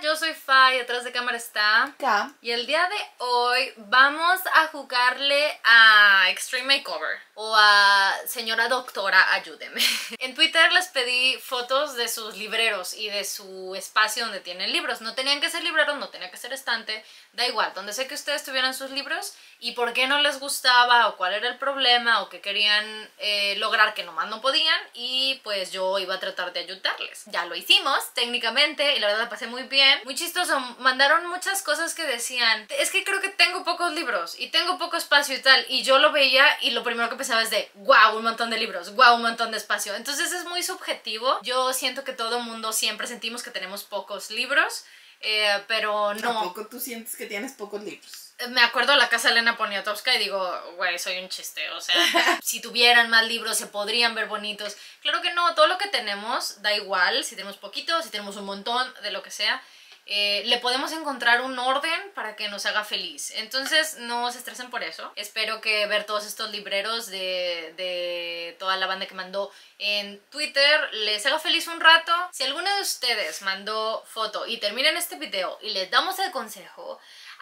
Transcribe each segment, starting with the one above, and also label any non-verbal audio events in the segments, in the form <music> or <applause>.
yo soy Fai, atrás de cámara está Y el día de hoy vamos a jugarle a Extreme Makeover o a Señora Doctora, ayúdeme. <laughs> en Twitter les pedí fotos de sus libreros y de su espacio donde tienen libros. No tenían que ser libreros, no tenía que ser estante, da igual, donde sé que ustedes tuvieran sus libros y por qué no les gustaba o cuál era el problema o qué querían eh, lograr que nomás no podían y pues yo iba a tratar de ayudarles. Ya lo hicimos técnicamente y la verdad pasé muy bien muy chistoso, mandaron muchas cosas que decían, es que creo que tengo pocos libros y tengo poco espacio y tal. Y yo lo veía y lo primero que pensaba es de, Guau, un montón de libros, guau, un montón de espacio. Entonces es muy subjetivo. Yo siento que todo mundo siempre sentimos que tenemos pocos libros. Eh, pero no. ¿Tampoco tú sientes que tienes pocos libros? me acuerdo la casa de Elena Poniatowska y digo, güey, soy un chiste, o sea, <laughs> si tuvieran más libros se podrían ver bonitos. Claro que no, todo lo que tenemos da igual, si tenemos poquito, si tenemos un montón, de lo que sea, eh, le podemos encontrar un orden para que nos haga feliz. Entonces no se estresen por eso. Espero que ver todos estos libreros de, toda la banda que mandó en Twitter les haga feliz un rato. Si alguno de ustedes mandó foto y terminan este video y les damos el consejo,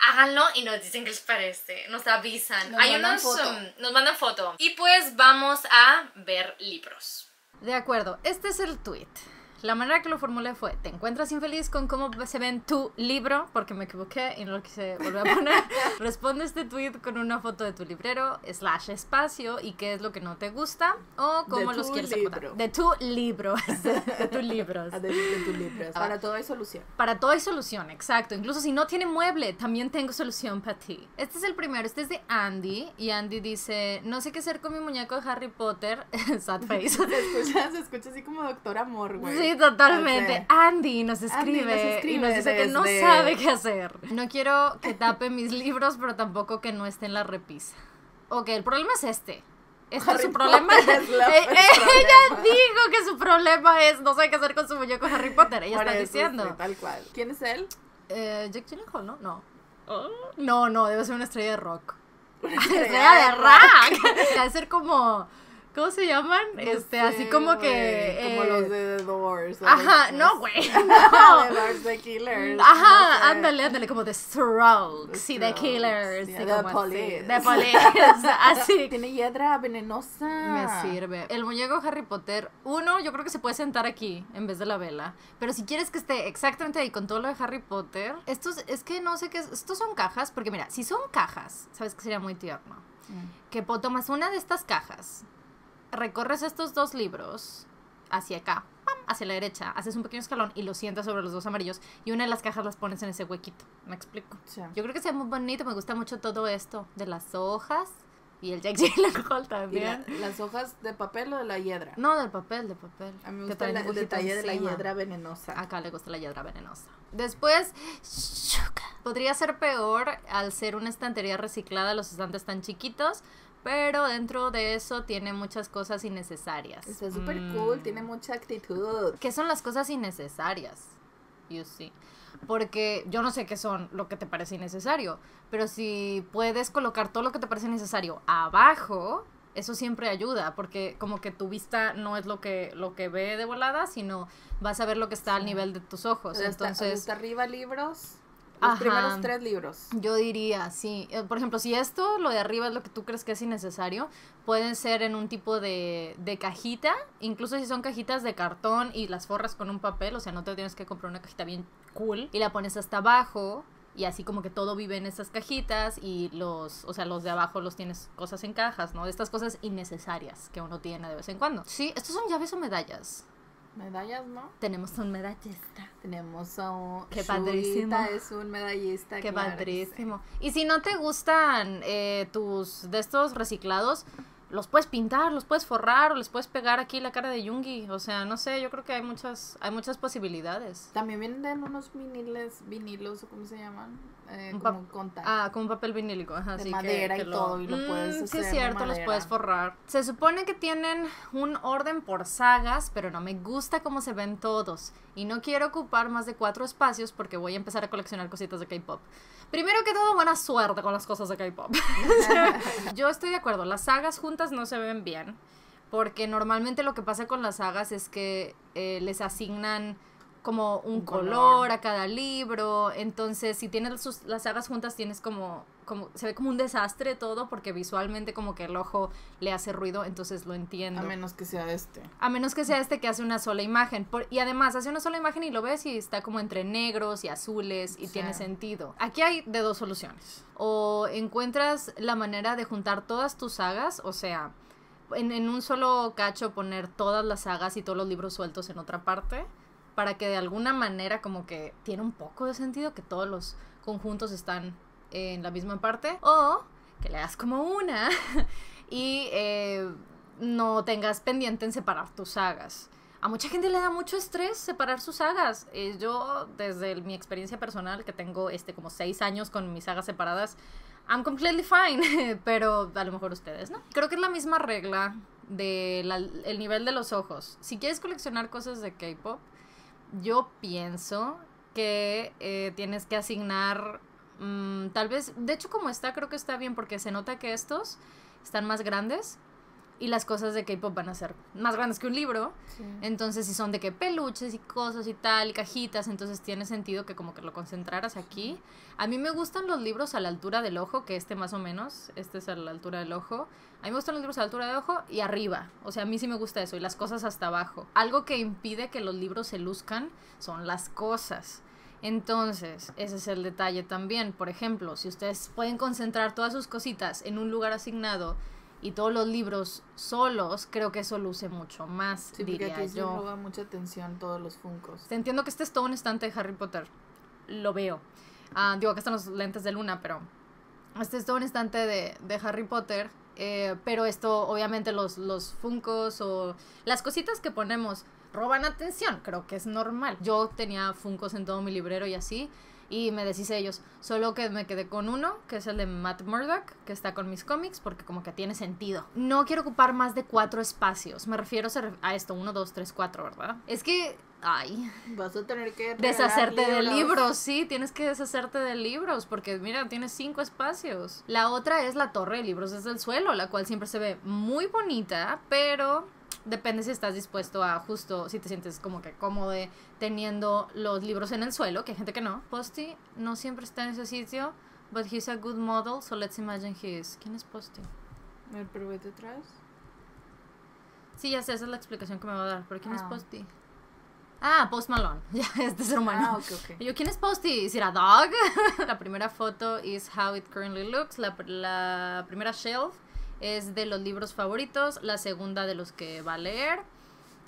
háganlo y nos dicen qué les parece, nos avisan. Nos, mandan, foto. Um, nos mandan foto. Y pues vamos a ver libros. De acuerdo, este es el tweet. La manera que lo formulé fue, te encuentras infeliz con cómo se ve tu libro, porque me equivoqué y no lo quise volver a poner. <laughs> Responde este tweet con una foto de tu librero, slash espacio, y qué es lo que no te gusta, o cómo los quieres libro. De tu libro. <laughs> de tu libros. <laughs> Ah, de, Para todo hay solución. Para todo hay solución, exacto. Incluso si no tiene mueble, también tengo solución para ti. Este es el primero, este es de Andy, y Andy dice, no sé qué hacer con mi muñeco de Harry Potter, sad face. se, escucha, escucha así como Doctor Amor, güey. Sí, totalmente. Andy, nos escribe, nos escribe y nos dice que no sabe qué hacer. No quiero que tape mis libros, pero tampoco que no esté en la repisa. Ok, el problema es este. Este es su problema. <laughs> Eh, ella dijo que su problema es no sabe qué hacer con su muñeco Harry Potter. Ella está diciendo. tal cual. ¿Quién es él? Eh, Jack Gyllenhaal, ¿no? No. Oh. No, no, debe ser una estrella de rock. estrella, <laughs> de, rock. rock. <laughs> debe ser como ¿Cómo se llaman? este, así como que. Como eh, los de The Doors. Ajá, no, güey. <laughs> No. the Killers. Ajá, ándale, ándale, como The Strokes, y The Killers. Yeah, y the, police. the Police. <laughs> así. Tiene hiedra venenosa. Me sirve. El muñeco Harry Potter, uno, yo creo que se puede sentar aquí en vez de la vela. Pero si quieres que esté exactamente ahí con todo lo de Harry Potter, estos, es que no sé qué es. Estos son cajas, porque mira, si son cajas, sabes que sería muy tierno. Mm. Que tomas una de estas cajas recorres estos dos libros hacia acá, hacia la derecha, haces un pequeño escalón y lo sientas sobre los dos amarillos y una de las cajas las pones en ese huequito. ¿Me explico? Yo creo que sea muy bonito, me gusta mucho todo esto de las hojas. Y el Jack Gyllenhaal <laughs> también. ¿Las hojas de papel o de la hiedra? No, del papel, de papel. A mí me gusta el detalle de la hiedra venenosa. Acá le gusta la hiedra venenosa. Después, podría ser peor al ser una estantería reciclada, los estantes tan chiquitos, pero dentro de eso tiene muchas cosas innecesarias. Está súper cool, mm. tiene mucha actitud. ¿Qué son las cosas innecesarias? You see. Porque yo no sé qué son lo que te parece innecesario, pero si puedes colocar todo lo que te parece necesario abajo, eso siempre ayuda, porque como que tu vista no es lo que, lo que ve de volada, sino vas a ver lo que está al nivel de tus ojos. Entonces, está, está arriba libros, los primeros tres libros. Yo diría, sí. Eh, por ejemplo, si esto, lo de arriba es lo que tú crees que es innecesario, pueden ser en un tipo de, de cajita, incluso si son cajitas de cartón y las forras con un papel, o sea, no te tienes que comprar una cajita bien cool y la pones hasta abajo y así como que todo vive en esas cajitas y los, o sea, los de abajo los tienes cosas en cajas, ¿no? Estas cosas innecesarias que uno tiene de vez en cuando. Sí, estos son llaves o medallas. Medallas, ¿no? Tenemos un medallista. Tenemos un... Qué padrísimo. es un medallista. Qué padrísimo. Y si no te gustan eh, tus de estos reciclados, los puedes pintar, los puedes forrar, o les puedes pegar aquí la cara de Yungi. O sea, no sé, yo creo que hay muchas, hay muchas posibilidades. También venden unos viniles, vinilos o cómo se llaman. Eh, como con ah, papel vinílico, De madera y todo, y lo mm, puedes Sí, es cierto, los puedes forrar. Se supone que tienen un orden por sagas, pero no me gusta cómo se ven todos. Y no quiero ocupar más de cuatro espacios porque voy a empezar a coleccionar cositas de K-pop. Primero que todo, buena suerte con las cosas de K-pop. <laughs> Yo estoy de acuerdo, las sagas juntas no se ven bien. Porque normalmente lo que pasa con las sagas es que eh, les asignan como un, color. a cada libro. Entonces, si tienes las sagas juntas, tienes como, como, se ve como un desastre todo, porque visualmente como que el ojo le hace ruido, entonces lo entiendo. A menos que sea este. A menos que sea este que hace una sola imagen. y además, hace una sola imagen y lo ves y está como entre negros y azules y tiene sentido. Aquí hay de dos soluciones. O encuentras la manera de juntar todas tus sagas, o sea... en un solo cacho poner todas las sagas y todos los libros sueltos en otra parte para que de alguna manera como que tiene un poco de sentido que todos los conjuntos están en la misma parte o que le das como una <laughs> y eh, no tengas pendiente en separar tus sagas. A mucha gente le da mucho estrés separar sus sagas. Eh, yo, desde mi experiencia personal, que tengo este como seis años con mis sagas separadas, I'm completely fine, <laughs> pero a lo mejor ustedes, ¿no? Creo que es la misma regla del nivel de los ojos. Si quieres coleccionar cosas de K-pop, yo pienso que eh, tienes que asignar mm, tal vez, de hecho como está creo que está bien porque se nota que estos están más grandes y las cosas de K-pop van a ser más grandes que un libro. Entonces, si son de que peluches y cosas y tal, y cajitas, entonces tiene sentido que como que lo concentraras aquí. A mí me gustan los libros a la altura del ojo, que este más o menos, este es a la altura del ojo. A mí me gustan los libros a la altura del ojo y arriba. O sea, a mí sí me gusta eso y las cosas hasta abajo. Algo que impide que los libros se luzcan son las cosas. Entonces, ese es el detalle también. Por ejemplo, si ustedes pueden concentrar todas sus cositas en un lugar asignado y todos los libros solos, creo que eso luce mucho más, sí, diría porque yo. roba mucha atención todos los funcos. Te entiendo que este es todo un estante de Harry Potter. Lo veo. Ah, digo, que están los lentes de luna, pero este es todo un estante de, de Harry Potter. Eh, pero esto, obviamente, los, los funcos o las cositas que ponemos roban atención. Creo que es normal. Yo tenía funcos en todo mi librero y así y me decís ellos. Solo que me quedé con uno, que es el de Matt Murdock, que está con mis cómics, porque como que tiene sentido. No quiero ocupar más de cuatro espacios. Me refiero a esto, uno, dos, tres, cuatro, ¿verdad? Es que Ay. Vas a tener que deshacerte de libros, sí, tienes que deshacerte de libros porque mira, tienes cinco espacios. La otra es la torre de libros desde el suelo, la cual siempre se ve muy bonita, pero depende si estás dispuesto a justo, si te sientes como que cómodo teniendo los libros en el suelo, que hay gente que no. Posty no siempre está en ese sitio, but he's a good model, so let's imagine he is. ¿Quién es Posty? el probé atrás? Sí, ya sé, esa es la explicación que me va a dar. ¿por quién es ah. Posty? Ah, Post Malone. <laughs> Ya, este ser humano. Ah, okay, okay. Y yo, ¿quién es Posty? ¿Es dog? <laughs> la primera foto is how it currently looks. La, la primera shelf es de los libros favoritos, la segunda de los que va a leer.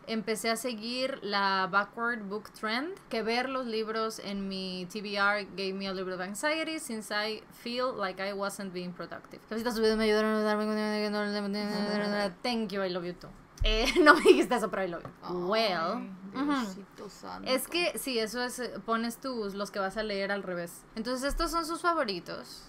Empecé a seguir la Backward Book Trend, que ver los libros en mi TBR gave me a little bit of anxiety since I feel like I wasn't being productive. su me ayudaron a darme Thank you, I love you too. Eh, <laughs> no me dijiste eso, pero I love you. well. Es que, sí, eso es, eh, pones tus, los que vas a leer al revés. Entonces, estos son sus favoritos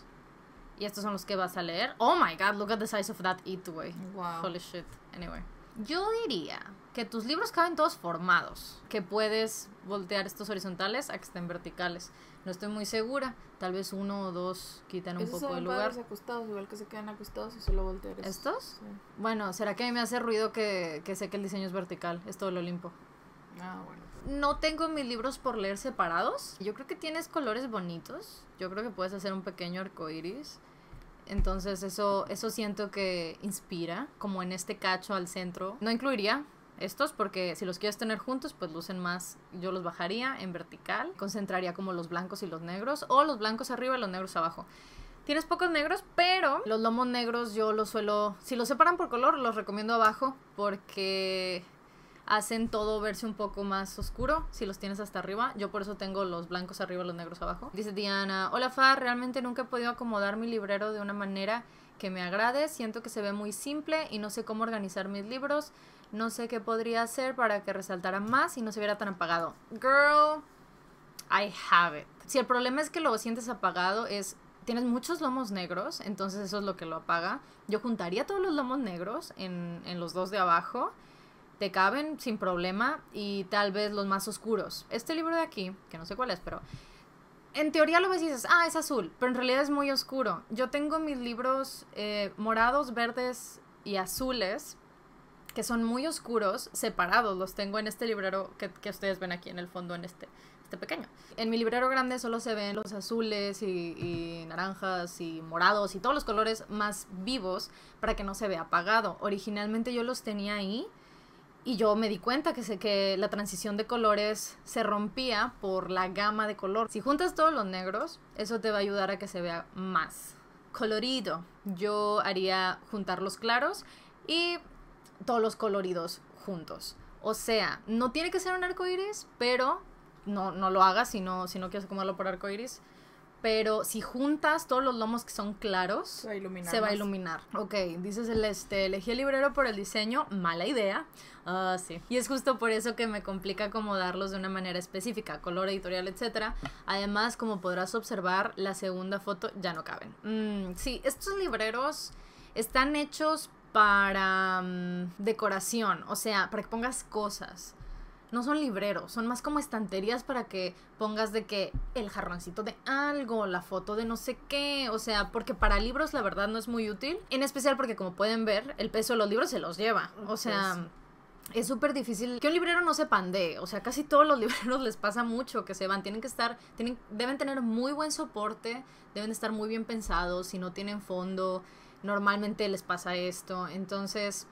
y estos son los que vas a leer. Oh my god, look at the size of that eatway Wow. Holy shit. Anyway. Yo diría que tus libros caben todos formados, que puedes voltear estos horizontales a que estén verticales. No estoy muy segura, tal vez uno o dos quitan un poco de lugar. acostados, igual que se quedan acostados y solo voltear. ¿Estos? Sí. Bueno, ¿será que a mí me hace ruido que, que sé que el diseño es vertical? Es todo el Olimpo. Ah, bueno no tengo mis libros por leer separados. Yo creo que tienes colores bonitos. Yo creo que puedes hacer un pequeño iris. Entonces eso, eso siento que inspira, como en este cacho al centro. No incluiría estos porque si los quieres tener juntos, pues lucen más. Yo los bajaría en vertical, concentraría como los blancos y los negros, o los blancos arriba y los negros abajo. Tienes pocos negros, pero los lomos negros yo los suelo, si los separan por color, los recomiendo abajo porque hacen todo verse un poco más oscuro si los tienes hasta arriba. Yo por eso tengo los blancos arriba y los negros abajo. Dice Diana, hola Fa, realmente nunca he podido acomodar mi librero de una manera que me agrade. Siento que se ve muy simple y no sé cómo organizar mis libros. No sé qué podría hacer para que resaltara más y no se viera tan apagado. Girl, I have it. Si el problema es que lo sientes apagado es tienes muchos lomos negros, entonces eso es lo que lo apaga. Yo juntaría todos los lomos negros en, en los dos de abajo te caben sin problema y tal vez los más oscuros. Este libro de aquí, que no sé cuál es, pero en teoría lo ves y dices, ah, es azul, pero en realidad es muy oscuro. Yo tengo mis libros eh, morados, verdes y azules, que son muy oscuros, separados. Los tengo en este librero que, ustedes ven aquí en el fondo, en este, este pequeño. En mi librero grande solo se ven los azules y, y, naranjas y morados y todos los colores más vivos para que no se vea apagado. Originalmente yo los tenía ahí y yo me di cuenta que, sé que la transición de colores se rompía por la gama de color. Si juntas todos los negros, eso te va a ayudar a que se vea más colorido. Yo haría juntar los claros y todos los coloridos juntos. O sea, no tiene que ser un arco iris, pero no, no lo hagas si no, si no quieres acomodarlo por arco iris pero si juntas todos los lomos que son claros, se, va a iluminar. Ok, el, este, elegí el librero por el diseño, mala idea. Ah, sí. Y es justo por eso que me complica acomodarlos de una manera específica, color, editorial, etc. Además, como podrás observar, la segunda foto ya no caben. Mm, sí, estos libreros están hechos para mm, decoración, o sea, para que pongas cosas no son libreros, son más como estanterías para que pongas de que el jarroncito de algo, la foto de no sé qué, o sea, porque para libros la verdad no es muy útil, en especial porque como pueden ver, el peso de los libros se los lleva, o sea... Es súper difícil que un librero no se pandee, o sea, casi todos los <laughs> libreros les pasa mucho que se van, tienen que estar, tienen, deben tener muy buen soporte, deben estar muy bien pensados, si no tienen fondo, normalmente les pasa esto, entonces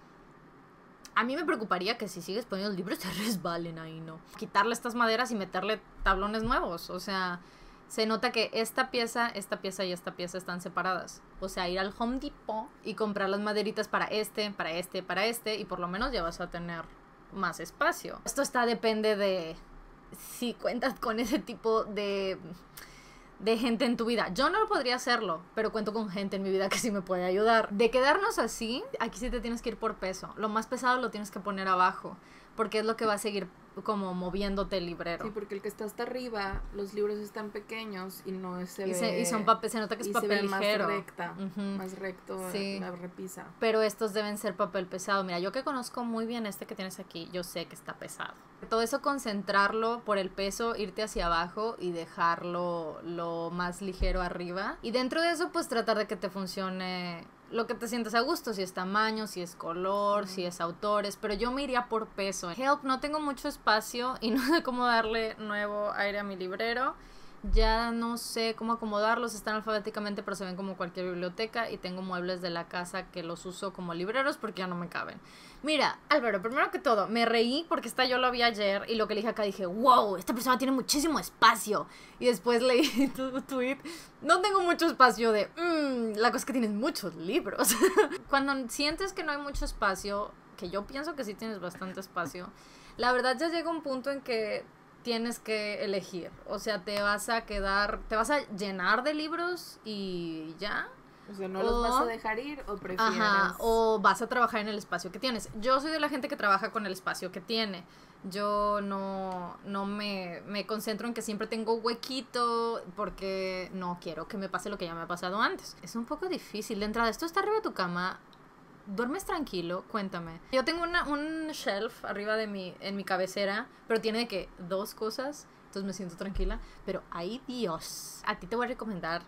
a mí me preocuparía que si sigues poniendo el libros se <laughs> resbalen ahí, ¿no? Quitarle estas maderas y meterle tablones nuevos. O sea, se nota que esta pieza, esta pieza y esta pieza están separadas. O sea, ir al Home Depot y comprar las maderitas para este, para este, para este, y por lo menos ya vas a tener más espacio. Esto está depende de si cuentas con ese tipo de de gente en tu vida. Yo no lo podría hacerlo, pero cuento con gente en mi vida que sí me puede ayudar. De quedarnos así, aquí sí te tienes que ir por peso. Lo más pesado lo tienes que poner abajo porque es lo que va a seguir como moviéndote el librero. Sí, porque el que está hasta arriba, los libros están pequeños y no es y y son papel, se nota que es papel se ligero. más recta, más recto sí. la repisa. Pero estos deben ser papel pesado. Mira, yo que conozco muy bien este que tienes aquí, yo sé que está pesado. Todo eso concentrarlo por el peso, irte hacia abajo y dejarlo lo más ligero arriba. Y dentro de eso, pues tratar de que te funcione lo que te sientes a gusto, si es tamaño, si es color, si es autores, pero yo me iría por peso. Help, no tengo mucho espacio y <laughs> no sé cómo darle nuevo aire a mi librero ya no sé cómo acomodarlos, están alfabéticamente, pero se ven como cualquier biblioteca y tengo muebles de la casa que los uso como libreros porque ya no me caben. Mira, Álvaro, primero que todo, me reí porque esta yo lo vi ayer y lo que le dije acá dije, wow, esta persona tiene muchísimo espacio. Y después leí <laughs> tu tweet, no tengo mucho espacio de, mmm, la cosa es que tienes muchos libros. <laughs> Cuando sientes que no hay mucho espacio, que yo pienso que sí tienes bastante espacio, la verdad ya llega un punto en que tienes que elegir. O sea, te vas a quedar, te vas a llenar de libros y ya. O sea, no los vas a dejar ir o prefieres. o vas a trabajar en el espacio que tienes. Yo soy de la gente que trabaja con el espacio que tiene. Yo no, no me, me concentro en que siempre tengo huequito porque no quiero que me pase lo que ya me ha pasado antes. Es un poco difícil. De entrada, esto está arriba de tu cama ¿Duermes tranquilo? Cuéntame. Yo tengo un shelf arriba de mi, en mi cabecera, pero tiene que dos cosas, entonces me siento tranquila. Pero, ay Dios, a ti te voy a recomendar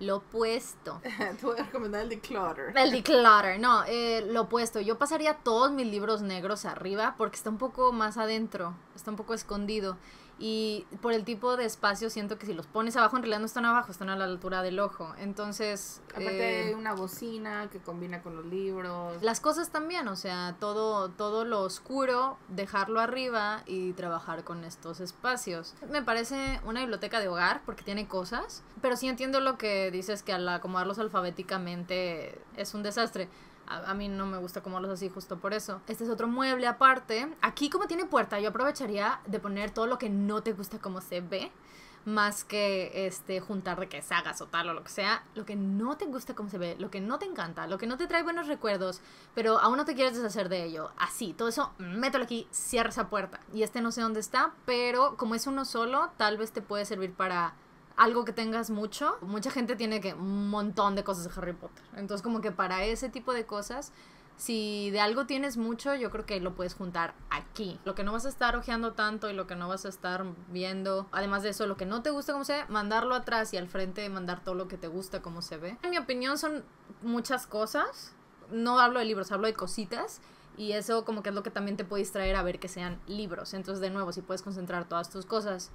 lo opuesto. <laughs> Te voy a recomendar el declutter. El declutter, no, eh, lo opuesto. Yo pasaría todos mis libros negros arriba porque está un poco más adentro, está un poco escondido. Y por el tipo de espacio siento que si los pones abajo, en realidad no están abajo, están a la altura del ojo. Entonces... Aparte eh, una bocina que combina con los libros. Las cosas también, o sea, todo, todo lo oscuro, dejarlo arriba y trabajar con estos espacios. Me parece una biblioteca de hogar porque tiene cosas, pero sí entiendo lo que dices que al acomodarlos alfabéticamente es un desastre. A, mí no me gusta los así justo por eso. Este es otro mueble aparte. Aquí como tiene puerta, yo aprovecharía de poner todo lo que no te gusta como se ve. Más que este, juntar de que sagas o tal o lo que sea, lo que no te gusta como se ve, lo que no te encanta, lo que no te trae buenos recuerdos, pero aún no te quieres deshacer de ello. Así, todo eso, mételo aquí, cierra esa puerta. Y este no sé dónde está, pero como es uno solo, tal vez te puede servir para algo que tengas mucho. Mucha gente tiene que un montón de cosas de Harry Potter. Entonces como que para ese tipo de cosas, si de algo tienes mucho, yo creo que lo puedes juntar aquí. Lo que no vas a estar hojeando tanto y lo que no vas a estar viendo, además de eso, lo que no te gusta como se mandarlo atrás y al frente mandar todo lo que te gusta como se ve. En mi opinión son muchas cosas. No hablo de libros, hablo de cositas. Y eso como que es lo que también te puede distraer a ver que sean libros. Entonces, de nuevo, si puedes concentrar todas tus cosas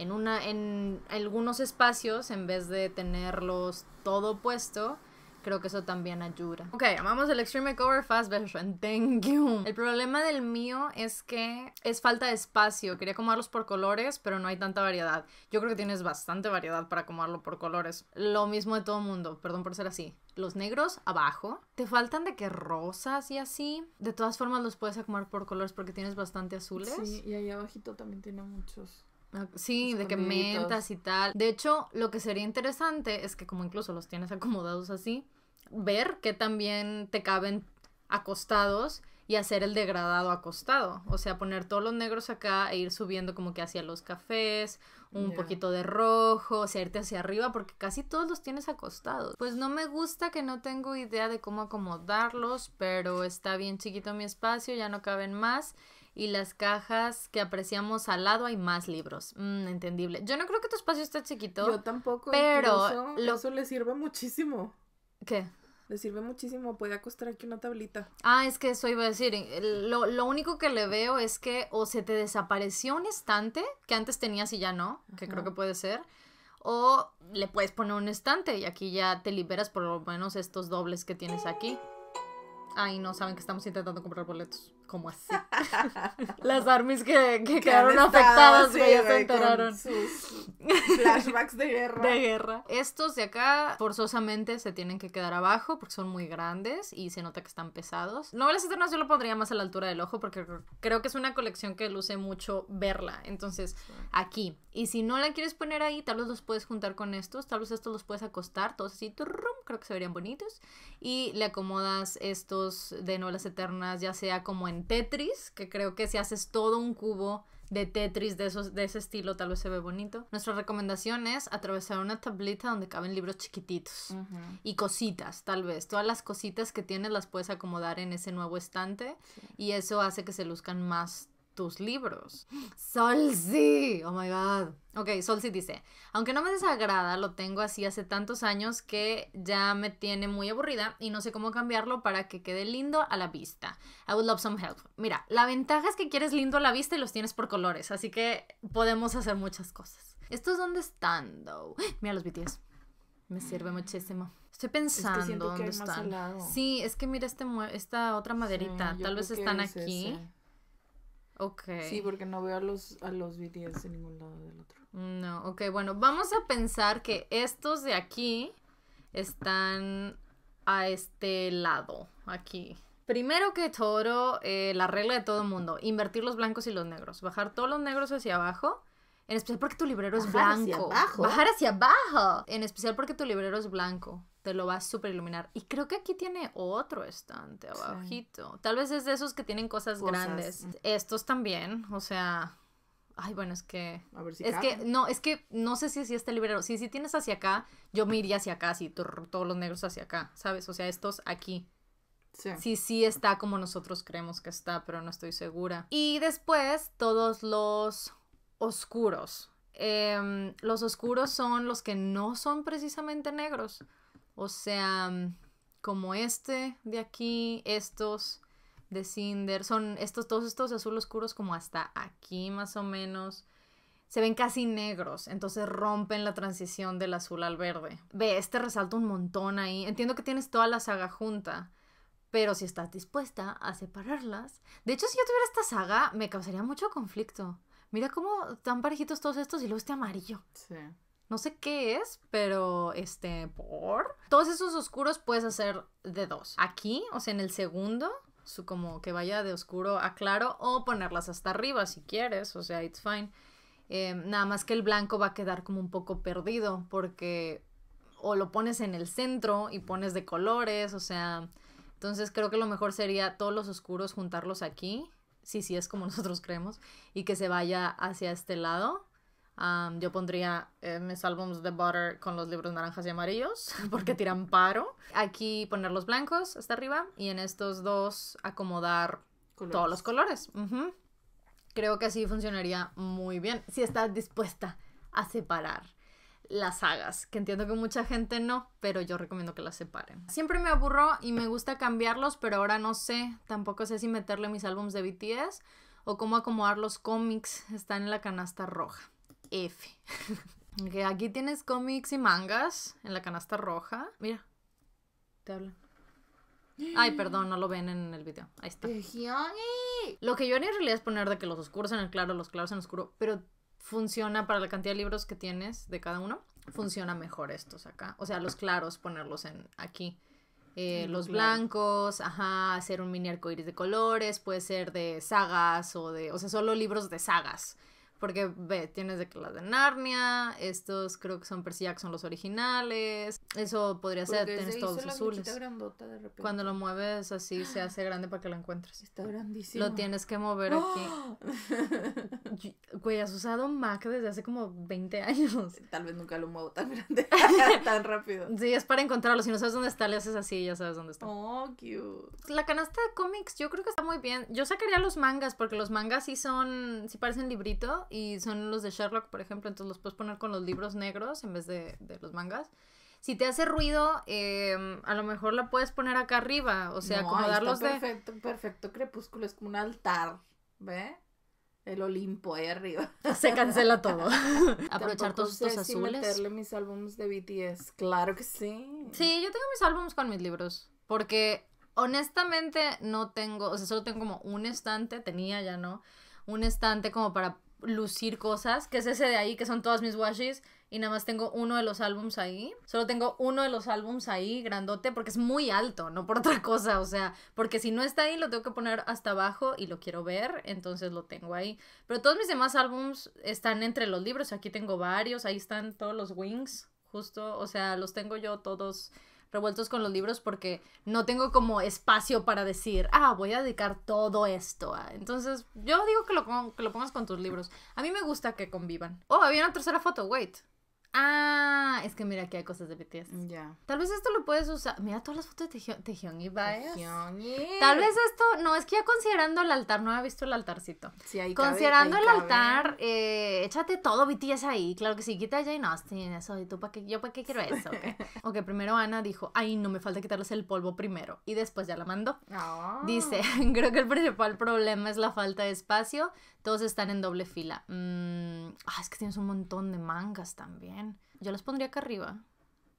en una en algunos espacios en vez de tenerlos todo puesto creo que eso también ayuda. Ok, amamos el Extreme Cover Fast Version. <laughs> Thank you. El problema del mío es que es falta de espacio. Quería acomodarlos por colores, pero no hay tanta variedad. Yo creo que tienes bastante variedad para acomodarlo por colores. Lo mismo de todo mundo, perdón por ser así. Los negros abajo. Te faltan de que rosas y así. De todas formas los puedes acomodar por colores porque tienes bastante azules. Sí, y ahí abajito también tiene muchos. Ah, sí, de que mentas y tal. De hecho, lo que sería interesante es que como incluso los tienes <laughs> acomodados así, ver que también te caben acostados y hacer el degradado acostado. O sea, poner todos los negros acá e ir subiendo como que hacia los cafés, un poquito de rojo, o sea, irte hacia arriba, porque casi todos los tienes acostados. Pues no me gusta que no tengo idea de cómo acomodarlos, pero está bien chiquito mi espacio, ya no caben más y las cajas que apreciamos al lado hay más libros. Mm, entendible. Yo no creo que tu espacio esté chiquito. Yo tampoco. Pero eso, lo... le sirve muchísimo. ¿Qué? Le sirve muchísimo, puede acostar aquí una tablita. Ah, es que eso iba a decir. Eh, lo, único que le veo es que o se te desapareció un estante que antes tenías y ya no, que creo que puede ser. O le puedes poner un estante y aquí ya te liberas por lo menos estos dobles que tienes aquí. Ay, no saben que estamos intentando comprar boletos como así. <laughs> Las armies que, quedaron afectadas, güey, ya se enteraron. <laughs> flashbacks de guerra. De guerra. Estos de acá forzosamente se tienen que quedar abajo porque son muy grandes y se nota que están pesados. No, las eternas yo lo pondría más a la altura del ojo porque creo que es una colección que luce mucho verla. Entonces, aquí. Y si no la quieres poner ahí, tal vez los puedes juntar con estos, tal vez estos los puedes acostar, todos así, creo que se verían bonitos y le acomodas estos de novelas eternas, ya sea como en Tetris, que creo que si haces todo un cubo de Tetris de, esos, de ese estilo tal vez se ve bonito. Nuestra recomendación es atravesar una tablita donde caben libros chiquititos y cositas tal vez. Todas las cositas que tienes las puedes acomodar en ese nuevo estante y eso hace que se luzcan más tus libros. Solsi, oh my god. Ok, Solsi dice, aunque no me desagrada, lo tengo así hace tantos años que ya me tiene muy aburrida y no sé cómo cambiarlo para que quede lindo a la vista. I would love some help. Mira, la ventaja es que quieres lindo a la vista y los tienes por colores, así que podemos hacer muchas cosas. ¿Estos dónde están, though? Mira los BTS. Me sirve muchísimo. Estoy pensando dónde están. Sí, es que mira este esta otra maderita. Tal vez están aquí. Sí, porque no veo a los, a los en ningún lado del otro. No, ok, bueno, vamos a pensar que estos de aquí están a este lado, aquí. Primero que todo, eh, la regla de todo el mundo, invertir los blancos y los negros, bajar todos los negros hacia abajo, en especial porque tu librero es blanco. Bajar hacia abajo. En especial porque tu librero es blanco te lo vas a super iluminar. Y creo que aquí tiene otro estante abajito. Tal vez es de esos que tienen cosas, grandes. Mm. Estos también, o sea... Ay, bueno, es que... A ver si es que, no, es que no sé si si está el librero. Si, si tienes hacia acá, yo me iría hacia acá, si todos los negros hacia acá, ¿sabes? O sea, estos aquí. Sí. sí. sí, está como nosotros creemos que está, pero no estoy segura. Y después todos los oscuros. Em, los oscuros son los que no son precisamente negros. O sea, mm, como este de aquí, estos de Cinder, son estos, todos estos azul oscuros como hasta aquí más o menos. Se ven casi negros, entonces rompen la transición del azul al verde. Ve, este resalta un montón ahí. Entiendo que tienes toda la saga junta, pero si estás dispuesta a separarlas. De hecho, si yo tuviera esta saga, me causaría mucho conflicto. Mira cómo están parejitos todos estos y luego este amarillo. Sí. No sé qué es, pero este, por. Todos esos oscuros puedes hacer de dos. Aquí, o sea, en el segundo, su como que vaya de oscuro a claro, o ponerlas hasta arriba si quieres, o sea, it's fine. Eh, nada más que el blanco va a quedar como un poco perdido, porque o lo pones en el centro y pones de colores, o sea. Entonces creo que lo mejor sería todos los oscuros juntarlos aquí, si es como <laughs> nosotros creemos, y que se vaya hacia este lado yo pondría eh, mis álbumes de Butter con los libros naranjas y amarillos, <laughs> porque tiran paro. Aquí poner los blancos hasta arriba y en estos dos acomodar todos los colores. Creo que así funcionaría muy bien, si estás dispuesta a separar las sagas, que entiendo que mucha gente no, pero yo recomiendo que las separen. Siempre me aburro y me gusta cambiarlos, pero ahora no sé, tampoco sé si meterle mis álbumes de BTS o cómo acomodar los cómics, están en la canasta roja. F. <laughs> aquí tienes cómics y mangas en la canasta roja. Mira, te hablan. Ay, perdón, no lo ven en el video. Ahí está. Lo que yo haría en realidad es poner de que los oscuros en el claro, los claros en el oscuro, pero funciona para la cantidad de libros que tienes de cada uno. Funciona mejor estos acá. O sea, los claros ponerlos en aquí. Eh, los blancos, ajá, hacer un mini iris de colores, puede ser de sagas o de, o sea, solo libros de sagas. Porque ve, tienes de que las de Narnia, estos creo que son Percy son los originales, eso podría ser, tienes todos hizo azules. grandota Cuando lo mueves así se <gasps> hace grande para que lo encuentres. Está grandísimo. Lo tienes que mover aquí. <gasps> Güey, has usado Mac desde hace como 20 años. <laughs> Tal vez nunca lo muevo tan grande, <laughs> tan rápido. Sí, es para encontrarlo. Si no sabes dónde está, le haces así y ya sabes dónde está. Oh, cute. La canasta de cómics, yo creo que está muy bien. Yo sacaría los mangas porque los mangas sí son, sí parecen librito y son los de Sherlock, por ejemplo, entonces los puedes poner con los libros negros en vez de, los mangas. Si te hace ruido, em, a lo mejor la puedes poner acá arriba, o sea, no, acomodarlos está perfecto, Perfecto, crepúsculo, es como un altar, ¿ve? El Olimpo ahí arriba. <laughs> Se cancela todo. <laughs> <laughs> Aprovechar todos estos azules. Si meterle mis álbumes de BTS, claro que sí. Sí, yo tengo mis álbumes con mis libros, porque honestamente no tengo, o sea, solo tengo como un estante, tenía ya no, un estante como para lucir cosas, que es ese de ahí, que son todas mis washis, y nada más tengo uno de los álbums ahí. Solo tengo uno de los álbums ahí, grandote, porque es muy alto, no por otra cosa, o sea, porque si no está ahí lo tengo que poner hasta abajo y lo quiero ver, entonces lo tengo ahí. Pero todos mis demás álbums están entre los libros, aquí tengo varios, ahí están todos los Wings, justo, o sea, los tengo yo todos revueltos con los libros porque no tengo como espacio para decir, ah, voy a dedicar todo esto. Entonces, yo digo que lo, que lo pongas con tus libros. A mí me gusta que convivan. Oh, había una tercera foto, wait. Ah, es que mira que hay cosas de BTS. Ya. Tal vez esto lo puedes usar. Mira todas las fotos de y Tal vez esto, no, es que ya considerando el altar, no había visto el altarcito. Sí, ahí Considerando el altar, eh, échate todo BTS ahí. Claro que sí, quita a Jane Austen, eso. ¿Y tú para qué? ¿Yo para qué quiero eso? Okay. <laughs> ok, primero Ana dijo, ay, no me falta quitarles el polvo primero. Y después ya la mandó. Ah. Dice, <laughs> creo que el principal problema es la falta de espacio. Todos están en doble fila. Mm, ah, es que tienes un montón de mangas también. Yo las pondría acá arriba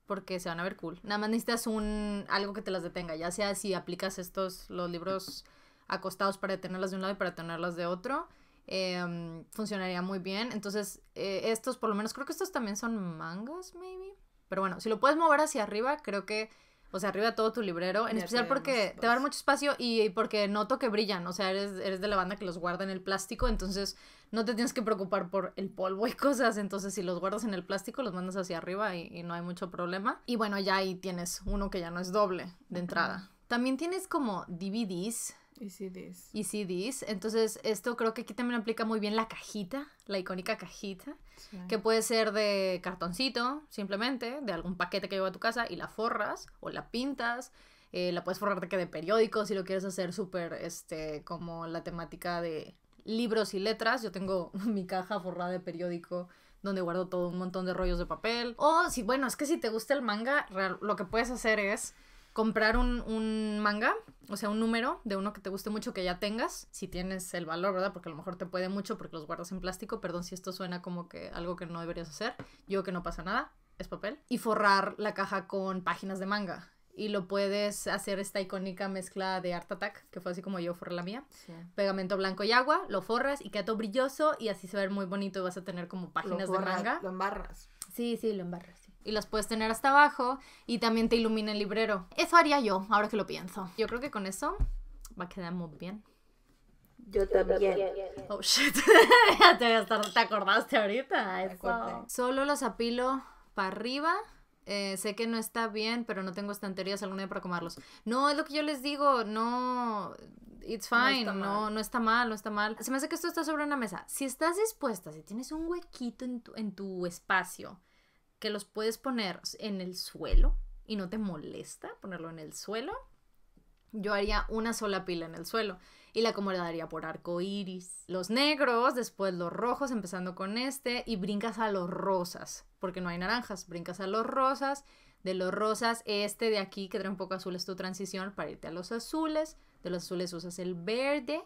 porque se van a ver cool. Nada más necesitas un algo que te las detenga, ya sea si aplicas estos los libros acostados para detenerlas de un lado y para tenerlas de otro. Em, funcionaría muy bien. Entonces, eh, estos por lo menos creo que estos también son mangas, maybe. Pero bueno, si lo puedes mover hacia arriba, creo que o sea, arriba todo tu librero, en especial porque te va a dar mucho espacio y, porque noto que brillan, o sea, eres, de la banda que los guarda en el plástico, entonces no te tienes que preocupar por el polvo y <laughs> cosas, entonces si los guardas en el plástico, los mandas hacia arriba y, no hay mucho problema. Y bueno, ya ahí tienes uno que ya no es doble de entrada. También tienes como DVDs, y CDs. Y CDs. Entonces, esto creo que aquí también aplica muy bien la cajita, la icónica cajita que puede ser de cartoncito, simplemente, de algún paquete que lleva a tu casa y la forras o la pintas. Eh, la puedes forrar de que de periódico si lo quieres hacer súper, este, como la temática de libros y letras. Yo tengo <laughs> mi caja forrada de periódico donde guardo todo un montón de rollos de papel. O si, bueno, es que si te gusta el manga, lo que puedes hacer es comprar un, manga, o sea, un número de uno que te guste mucho que ya tengas, si tienes el valor, ¿verdad? Porque a lo mejor te puede mucho porque los guardas en plástico, perdón si esto suena como que algo que no deberías hacer, yo que no pasa nada, es papel, y forrar la caja con páginas de manga. Y lo puedes hacer esta icónica mezcla de Art Attack, que fue así como yo forré la mía. Pegamento blanco y agua, lo forras y queda todo brilloso y así se va a ver muy bonito y vas a tener como páginas de manga. Lo embarras. Sí, sí, lo embarras y las puedes tener hasta abajo y también te ilumina el librero. Eso haría yo, ahora que lo pienso. Yo creo que con eso va a quedar muy bien. Yo también. Oh shit. <laughs> te acordaste ahorita. Solo los apilo para arriba. Eh, sé que no está bien, pero no tengo estanterías alguna para comarlos. No, es lo que yo les digo. No. It's fine, no, no, está mal, no está mal. Se me hace que esto está sobre una mesa. Si estás dispuesta, si tienes un huequito en tu, en tu espacio, que los puedes poner en el suelo y no te molesta ponerlo en el suelo, yo haría una sola pila en el suelo y la acomodaría por arco iris. Los negros, después los rojos, empezando con este, y brincas a los rosas, porque no hay naranjas, brincas a los rosas. De los rosas, este de aquí que trae un poco azul es tu transición para irte a los azules. De los azules usas el verde.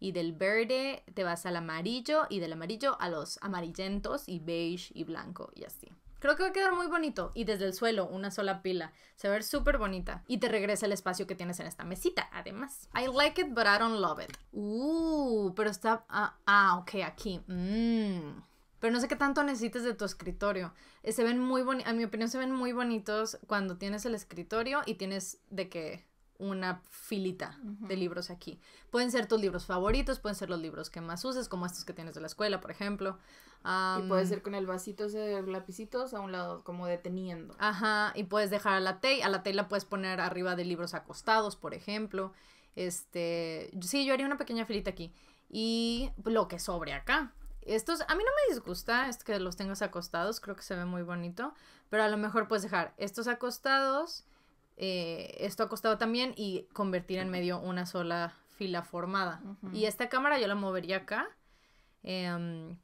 Y del verde te vas al amarillo. Y del amarillo a los amarillentos y beige y blanco y así. Creo que va a quedar muy bonito. Y desde el suelo, una sola pila. Se va a ver súper bonita. Y te regresa el espacio que tienes en esta mesita, además. I like it, but I don't love it. Uh, pero está... Ah, ah ok, aquí. Mmm pero no sé qué tanto necesites de tu escritorio. Eh, se ven muy bonitos, a mi opinión se ven muy bonitos cuando tienes el escritorio y tienes de que una filita de libros aquí. Pueden ser tus libros favoritos, pueden ser los libros que más uses, como estos que tienes de la escuela, por ejemplo. y puede ser con el vasito ese de lapicitos a un lado, como deteniendo. Ajá, y puedes dejar a la tela a la tela la puedes poner arriba de libros acostados, por ejemplo. Este, sí, yo haría una pequeña filita aquí. Y lo que sobre acá, estos, a mí no me disgusta es que los tengas acostados, creo que se ve muy bonito, pero a lo mejor puedes dejar estos acostados eh, esto ha costado también y convertir en medio una sola fila formada. Y esta cámara yo la movería acá em,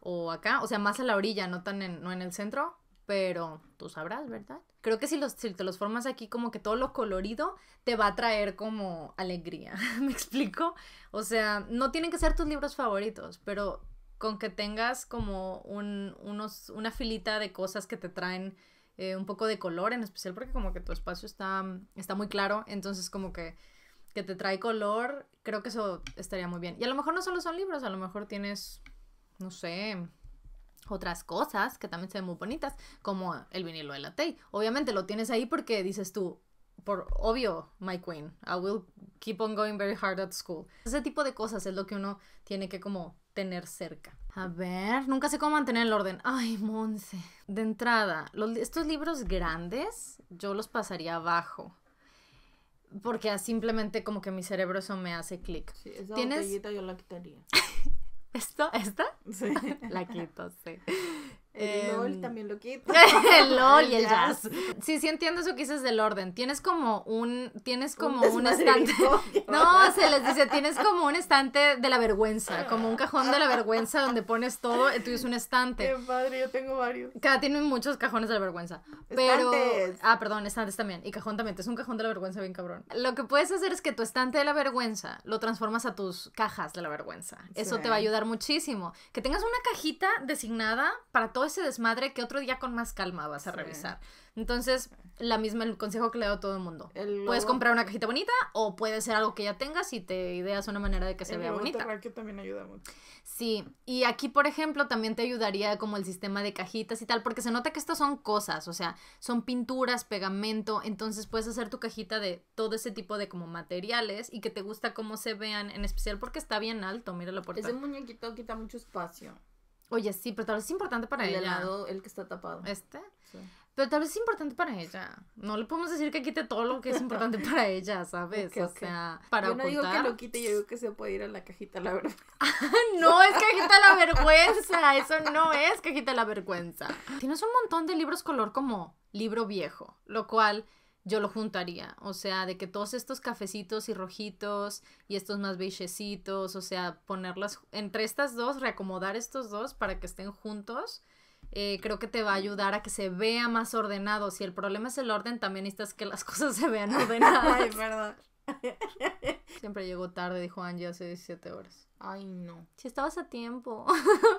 o acá, o sea, más a la orilla, no tan en, no en el centro, pero tú sabrás, ¿verdad? Creo que si, los, si te los formas aquí como que todo lo colorido te va a traer como alegría, <laughs> ¿me explico? O sea, no tienen que ser tus libros favoritos, pero con que tengas como unos, una filita de cosas que te traen eh, un poco de color, en especial porque como que tu espacio está, está muy claro, entonces como que, te trae color, creo que eso estaría muy bien. Y a lo mejor no solo son libros, a lo mejor tienes, no sé, otras cosas que también se ven muy bonitas, como el vinilo de la Tay. Obviamente lo tienes ahí porque dices tú, por obvio, my queen, I will keep on going very hard at school. Ese tipo de cosas es lo que uno tiene que como tener cerca. A ver, nunca sé cómo mantener el orden. Ay, Monse. De entrada, estos libros grandes yo los pasaría abajo. Porque simplemente como que mi cerebro eso me hace clic. Sí, esa ¿Tienes... botellita yo la quitaría. <laughs> ¿Esto? ¿Esta? Sí. <laughs> la quito, sí. El LOL em, también lo quita. <laughs> el LOL y el jazz. Sí, sí entiendo eso que dices del orden. Tienes como un, tienes como un, estante. <laughs> No, se les dice, tienes como un estante de la vergüenza, como un cajón de la vergüenza donde pones todo, tú es un estante. Qué padre, yo tengo varios. Cada tiene muchos cajones de la vergüenza. Pero. Ah, perdón, estantes también. Y cajón también. Es un cajón de la vergüenza bien cabrón. Lo que puedes hacer es que tu estante de la vergüenza lo transformas a tus cajas de la vergüenza. Eso te va a ayudar muchísimo. Que tengas una cajita designada para todo ese desmadre que otro día con más calma vas a revisar. Entonces, la misma, el consejo que le doy a todo el mundo. puedes comprar una cajita bonita o puede ser algo que ya tengas y te ideas una manera de que se vea bonita. también ayuda mucho. Sí, y aquí, por ejemplo, también te ayudaría como el sistema de cajitas y tal, porque se nota que estas son cosas, o sea, son pinturas, pegamento, entonces puedes hacer tu cajita de todo ese tipo de como materiales y que te gusta cómo se vean, en especial porque está bien alto, mira la puerta Ese muñequito quita mucho espacio. Oye, sí, pero tal vez es importante para ella. El lado, el que está tapado. ¿Este? Sí. Pero tal vez es importante para ella. No le podemos decir que quite todo lo que es importante <laughs> para ella, ¿sabes? o sea, para Yo no digo que lo quite, yo digo que se puede ir a la cajita la vergüenza. <laughs> no, es cajita de la vergüenza. Eso no es cajita de la vergüenza. Tienes un montón de libros color como libro viejo, lo cual yo lo juntaría. O sea, de que todos estos cafecitos y rojitos y estos más beigecitos, o sea, ponerlas entre estas dos, reacomodar estos dos para que estén juntos, eh, creo que te va a ayudar a que se vea más ordenado. Si el problema es el orden, también necesitas que las <laughs> cosas se vean <laughs> ordenadas. Ay, perdón. <laughs> Siempre llegó tarde, dijo Angie hace 17 horas. Ay, no. Si estabas a tiempo.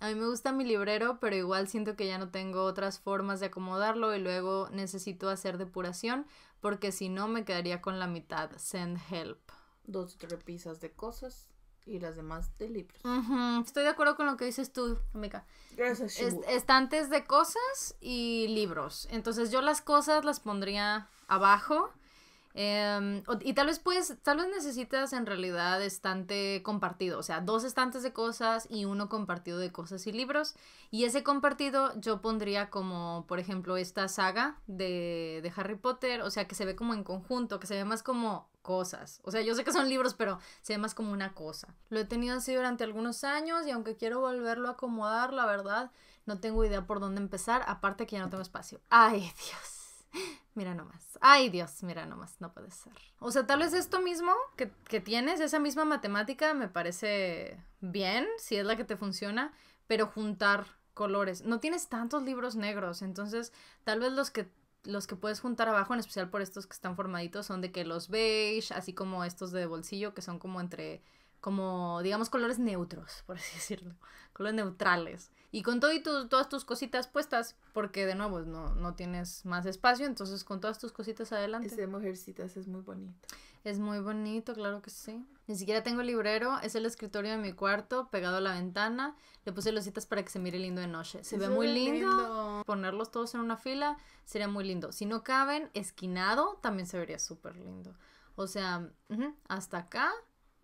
a mí me gusta mi librero, pero igual siento que ya no tengo otras formas de acomodarlo y luego necesito hacer depuración porque si no me quedaría con la mitad. Send help. Dos repisas de cosas y las demás de libros. Estoy de acuerdo con lo que dices tú, amiga. Gracias. estantes de cosas y libros. Entonces yo las cosas las pondría abajo Em, y tal vez pues, tal vez necesitas en realidad estante compartido, o sea, dos estantes de cosas y uno compartido de cosas y libros. Y ese compartido yo pondría como, por ejemplo, esta saga de, de Harry Potter, o sea, que se ve como en conjunto, que se ve más como cosas. O sea, yo sé que son libros, pero se ve más como una cosa. Lo he tenido así durante algunos años y aunque quiero volverlo a acomodar, la verdad, no tengo idea por dónde empezar, aparte que ya no tengo espacio. Ay, Dios. Mira nomás. Ay, Dios, mira nomás, no puede ser. O sea, tal vez esto mismo que, tienes, esa misma matemática, me parece bien, si es la que te funciona, pero juntar colores. No tienes tantos libros negros, entonces tal vez los que los que puedes juntar abajo, en especial por estos que están formaditos, son de que los beige, así como estos de bolsillo, que son como entre como, digamos, colores neutros, por así <laughs> decirlo, colores neutrales. Y con todo y todas tus cositas puestas, porque de nuevo no, no tienes más espacio, entonces con todas tus cositas adelante. Ese de mujercitas es muy bonito. Es muy bonito, claro que sí. Ni siquiera tengo librero, es el escritorio de mi cuarto, pegado a la ventana. Le puse los citas para que se mire lindo de noche. Se ve muy lindo. lindo. Ponerlos todos en una fila sería muy lindo. Si no caben, esquinado también se vería súper lindo. O sea, hasta acá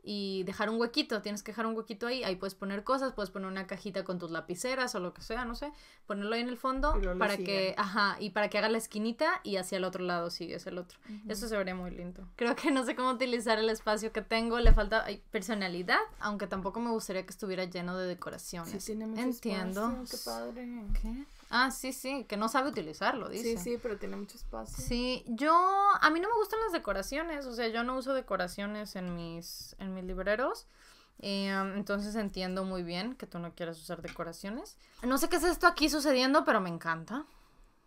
y dejar un huequito, tienes que dejar un huequito ahí, ahí puedes poner cosas, puedes poner una cajita con tus lapiceras o lo que sea, no sé, ponerlo ahí en el fondo para que, ajá, y para que haga la esquinita y hacia el otro lado es el otro. Eso se vería muy lindo. Creo que no sé cómo utilizar el espacio que tengo, le falta personalidad, aunque tampoco me gustaría que estuviera lleno de decoraciones. Entiendo. padre. Ah, sí, sí, que no sabe utilizarlo, dice. Sí, sí, pero tiene mucho espacio. Sí, yo, a mí no me gustan las decoraciones, o sea, yo no uso decoraciones en mis, en mis libreros. Eh, um, entonces entiendo muy bien que tú no quieras usar decoraciones. No sé qué es esto aquí sucediendo, pero me encanta.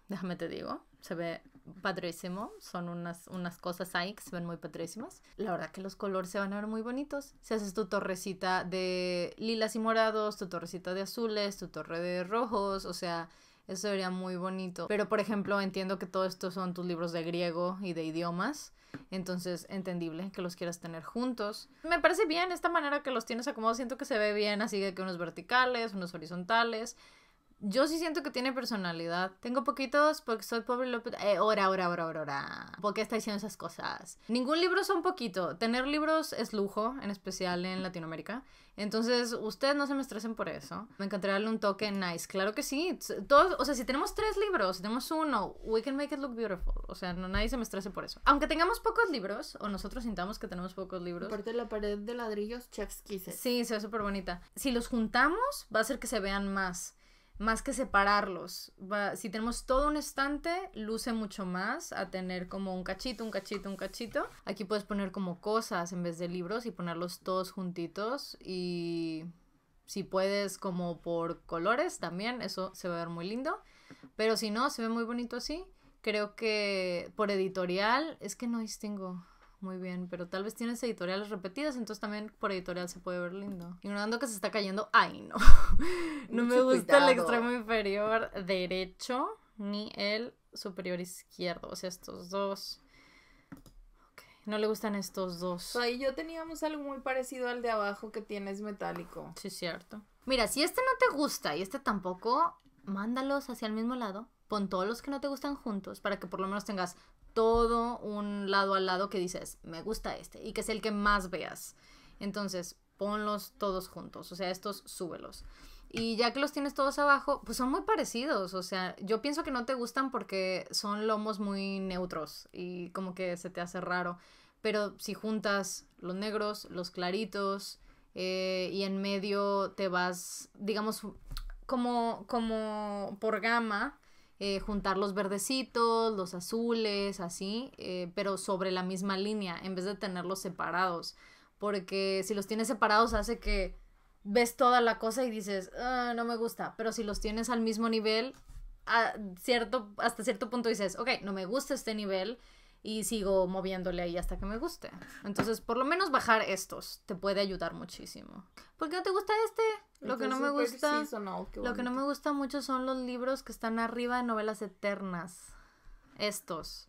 Déjame te digo, se ve padrísimo. Son unas, unas cosas ahí que se ven muy padrísimas. La verdad que los colores se van a ver muy bonitos. Si haces tu torrecita de lilas y morados, tu torrecita de azules, tu torre de rojos, o sea, eso sería muy bonito. Pero, por ejemplo, entiendo que todo estos son tus libros de griego y de idiomas. Entonces, entendible que los quieras tener juntos. Me parece bien esta manera que los tienes acomodados. Siento que se ve bien, así de que unos verticales, unos horizontales. Yo sí siento que tiene personalidad. Tengo poquitos porque soy pobre ahora eh, ahora ora, ora, ora, ora, ora. ¿Por qué está diciendo esas cosas? Ningún libro son poquito. Tener libros es lujo, en especial en Latinoamérica. Entonces, ustedes no se me estresen por eso. Me encantaría darle un toque nice. Claro que sí. Todos, o sea, si tenemos tres libros, si tenemos uno, we can make it look beautiful. O sea, no, nadie se me estrese por eso. Aunque tengamos pocos libros, o nosotros sintamos que tenemos pocos libros. Aparte, la pared de ladrillos, checks quise. Sí, se ve súper bonita. Si los juntamos, va a ser que se vean más más que separarlos. si tenemos todo un estante, luce mucho más a tener como un cachito, un cachito, un cachito. Aquí puedes poner como cosas en vez de libros y ponerlos todos juntitos y si puedes como por colores también, eso se va a ver muy lindo. Pero si no, se ve muy bonito así. Creo que por editorial, es que no distingo. Muy bien, pero tal vez tienes editoriales repetidas, entonces también por editorial se puede ver lindo. Y Ignorando que se está cayendo, ay no. <laughs> no me gusta el extremo inferior derecho ni el superior izquierdo, o sea, estos dos. No le gustan estos dos. Ahí yo teníamos algo muy parecido al de abajo que tienes metálico. Sí, cierto. Mira, si este no te gusta y este tampoco, mándalos hacia el mismo lado. Pon todos los que no te gustan juntos para que por lo menos tengas todo un lado al lado que dices, me gusta este, y que es el que más veas. Entonces, ponlos todos juntos, o sea, estos súbelos. Y ya que los tienes todos abajo, pues son muy parecidos, o sea, yo pienso que no te gustan porque son lomos muy neutros y como que se te hace raro. Pero si juntas los negros, los claritos eh, y en medio te vas, digamos, como, como por gama, eh, juntar los verdecitos, los azules, así, eh, pero sobre la misma línea, en vez de tenerlos separados. Porque si los tienes separados hace que ves toda la cosa y dices, ah, no me gusta, pero si los tienes al mismo nivel, cierto, hasta cierto punto dices, ok, no me gusta este nivel, y sigo moviéndole ahí hasta que me guste. Entonces, por lo menos bajar estos te puede ayudar muchísimo. ¿Por qué no te gusta este? Lo que no me gusta que no me gusta mucho son los libros que están arriba de novelas eternas. Estos.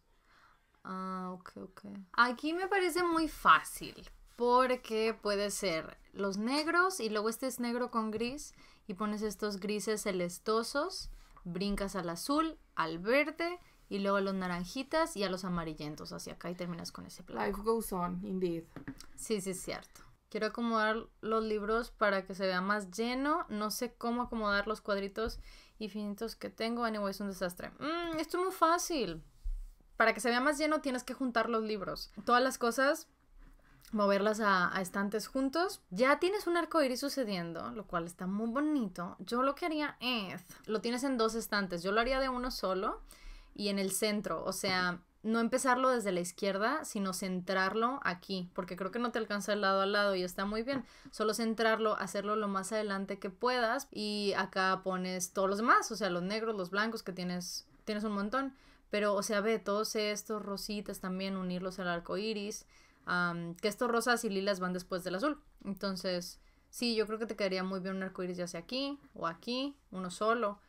Ah, ok, ok. Aquí me parece muy fácil porque puede ser los negros y luego este es negro con gris y pones estos grises celestosos, brincas al azul, al verde y luego a los naranjitas y a los amarillentos hacia acá y terminas con ese plato. Life goes on, indeed. Sí, sí, es cierto. Quiero acomodar los libros para que se vea más lleno. No sé cómo acomodar los cuadritos infinitos que tengo. Anyway, es un desastre. Mm, esto es muy fácil. Para que se vea más lleno tienes que juntar los libros. Todas las cosas, moverlas a, a estantes juntos. Ya tienes un arco iris sucediendo, lo cual está muy bonito. Yo lo que haría es, lo tienes en dos estantes. Yo lo haría de uno solo y en el centro, o sea, no empezarlo desde la izquierda, sino centrarlo aquí, porque creo que no te alcanza el lado al lado y está muy bien. Solo centrarlo, hacerlo lo más adelante que puedas y acá pones todos los demás, o sea, los negros, los blancos que tienes, tienes un montón. Pero, o sea, ve todos estos rositas también, unirlos al arco iris, que estos rosas y lilas van después del azul. Entonces, sí, yo creo que te quedaría muy bien un arco iris ya sea aquí o aquí, uno solo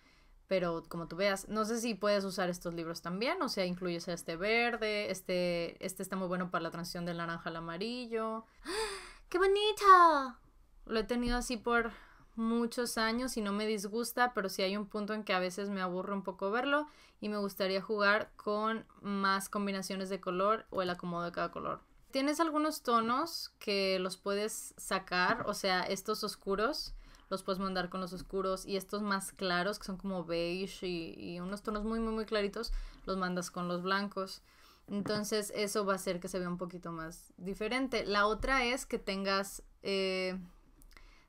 pero como tú veas, no sé si puedes usar estos libros también, o sea, incluyes este verde, este, este está muy bueno para la transición del naranja al amarillo. <gasps> ¡Qué bonita! Lo he tenido así por muchos años y no me disgusta, pero sí hay un punto en que a veces me aburro un poco verlo y me gustaría jugar con más combinaciones de color o el acomodo de cada color. Tienes algunos tonos que los puedes sacar, o sea, estos oscuros los puedes mandar con los oscuros y estos más claros, que son como beige y, unos tonos muy, muy, muy claritos, los mandas con los blancos. Entonces eso va a hacer que se vea un poquito más diferente. La otra es que tengas... Eh,